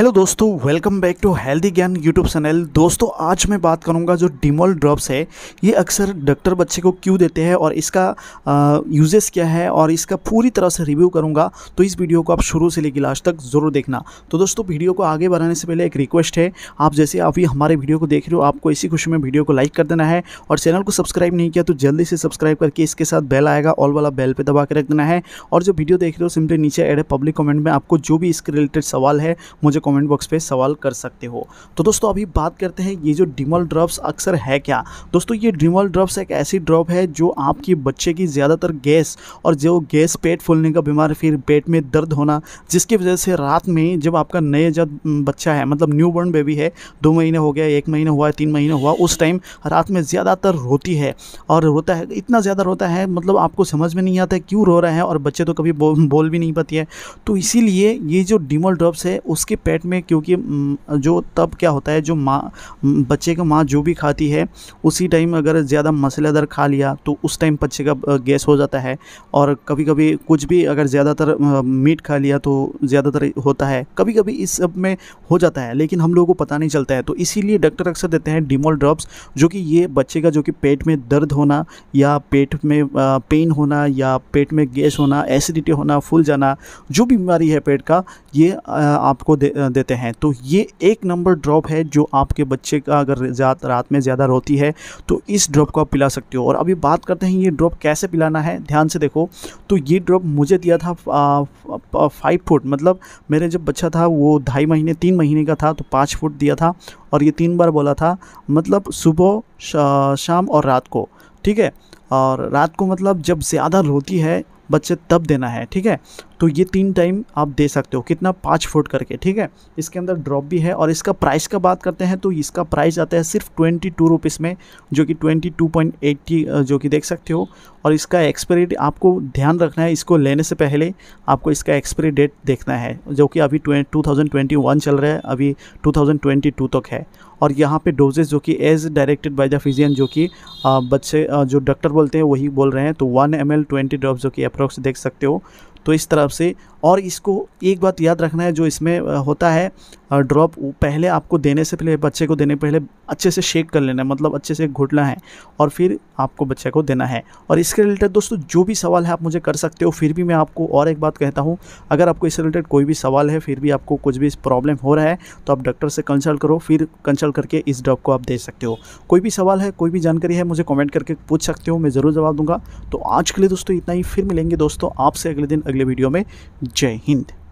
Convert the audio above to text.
hello दोस्तों welcome back to healthy Gyan YouTube channel दोस्तों आज मैं बात करूंगा जो डिमोल ड्रॉप्स है ये अक्सर डॉक्टर बच्चे को क्यों देते हैं और इसका यूजेस क्या है और इसका पूरी तरह से रिव्यू करूंगा तो इस वीडियो को आप शुरू से लेकर लास्ट तक ज़रूर देखना तो दोस्तों वीडियो को आगे बढ़ाने से पहले एक रिक्वेस्ट है आप जैसे आप ही हमारे वीडियो को देख रहे हो आपको इसी खुशी में वीडियो को लाइक कर देना है और चैनल को सब्सक्राइब नहीं किया तो जल्दी से सब्सक्राइब करके इसके साथ बेल आएगा ऑल वाला बेल पर दबा के रख देना है और जो वीडियो देख रहे हो सिंपली नीचे एड पब्लिक कमेंट में आपको जो भी इसके रिलेटेड सवाल है मुझे कमेंट बॉक्स पे सवाल कर सकते हो तो दोस्तों अभी बात करते हैं ये जो डिमल ड्रॉप्स अक्सर है क्या दोस्तों ये डिमल ड्रॉप्स एक ऐसी ड्रॉप है जो आपकी बच्चे की ज़्यादातर गैस और जो गैस पेट फूलने का बीमार फिर पेट में दर्द होना जिसकी वजह से रात में जब आपका जब बच्चा है मतलब न्यू बॉर्न बेबी है दो महीने हो गया एक महीना हुआ तीन महीना हुआ उस टाइम रात में ज़्यादातर रोती है और रोता है इतना ज़्यादा रोता है मतलब आपको समझ में नहीं आता क्यों रो रहा है और बच्चे तो कभी बोल भी नहीं पाती है तो इसीलिए ये जो डिमल ड्रॉप्स है उसके पेट पेट में क्योंकि जो तब क्या होता है जो माँ बच्चे का माँ जो भी खाती है उसी टाइम अगर ज़्यादा मसालेदार खा लिया तो उस टाइम बच्चे का गैस हो जाता है और कभी कभी कुछ भी अगर ज़्यादातर मीट खा लिया तो ज़्यादातर होता है कभी कभी इस सब में हो जाता है लेकिन हम लोगों को पता नहीं चलता है तो इसीलिए डॉक्टर अक्सर देते हैं डिमोल ड्रॉप्स जो कि ये बच्चे का जो कि पेट में दर्द होना या पेट में पेन होना या पेट में गैस होना एसिडिटी होना फूल जाना जो भी बीमारी है पेट का ये आपको देते हैं तो ये एक नंबर ड्रॉप है जो आपके बच्चे का अगर रात में ज़्यादा रोती है तो इस ड्रॉप को आप पिला सकते हो और अभी बात करते हैं ये ड्रॉप कैसे पिलाना है ध्यान से देखो तो ये ड्रॉप मुझे दिया था फाइव फुट मतलब मेरे जब बच्चा था वो ढाई महीने तीन महीने का था तो पाँच फुट दिया था और ये तीन बार बोला था मतलब सुबह शाम और रात को ठीक है और रात को मतलब जब ज़्यादा रोती है बच्चे तब देना है ठीक है तो ये तीन टाइम आप दे सकते हो कितना पाँच फुट करके ठीक है इसके अंदर ड्रॉप भी है और इसका प्राइस का बात करते हैं तो इसका प्राइस आता है सिर्फ ट्वेंटी टू रुपीज़ में जो कि ट्वेंटी टू पॉइंट एट्टी जो कि देख सकते हो और इसका एक्सपायरी आपको ध्यान रखना है इसको लेने से पहले आपको इसका एक्सपायरी डेट देखना है जो कि अभी टू थाउजेंड ट्वेंटी वन चल रहा है अभी टू थाउजेंड ट्वेंटी टू तक है और यहाँ पे डोजेज जो कि as directed by the physician जो कि बच्चे जो डॉक्टर बोलते हैं वही बोल रहे हैं तो one m l twenty drop जो कि अप्रोक्स देख सकते हो तो इस तरह से और इसको एक बात याद रखना है जो इसमें होता है ड्रॉप पहले आपको देने से पहले बच्चे को देने पहले अच्छे से शेक कर लेना है मतलब अच्छे से घुटना है और फिर आपको बच्चे को देना है और इसके रिलेटेड दोस्तों जो भी सवाल है आप मुझे कर सकते हो फिर भी मैं आपको और एक बात कहता हूँ अगर आपको इससे रिलेटेड कोई भी सवाल है फिर भी आपको कुछ भी प्रॉब्लम हो रहा है तो आप डॉक्टर से कंसल्ट करो फिर कंसल्ट करके इस ड्रॉप को आप दे सकते हो कोई भी सवाल है कोई भी जानकारी है मुझे कॉमेंट करके पूछ सकते हो मैं ज़रूर जवाब दूंगा तो आज के लिए दोस्तों इतना ही फिर मिलेंगे दोस्तों आपसे अगले दिन अगले वीडियो में जय हिंद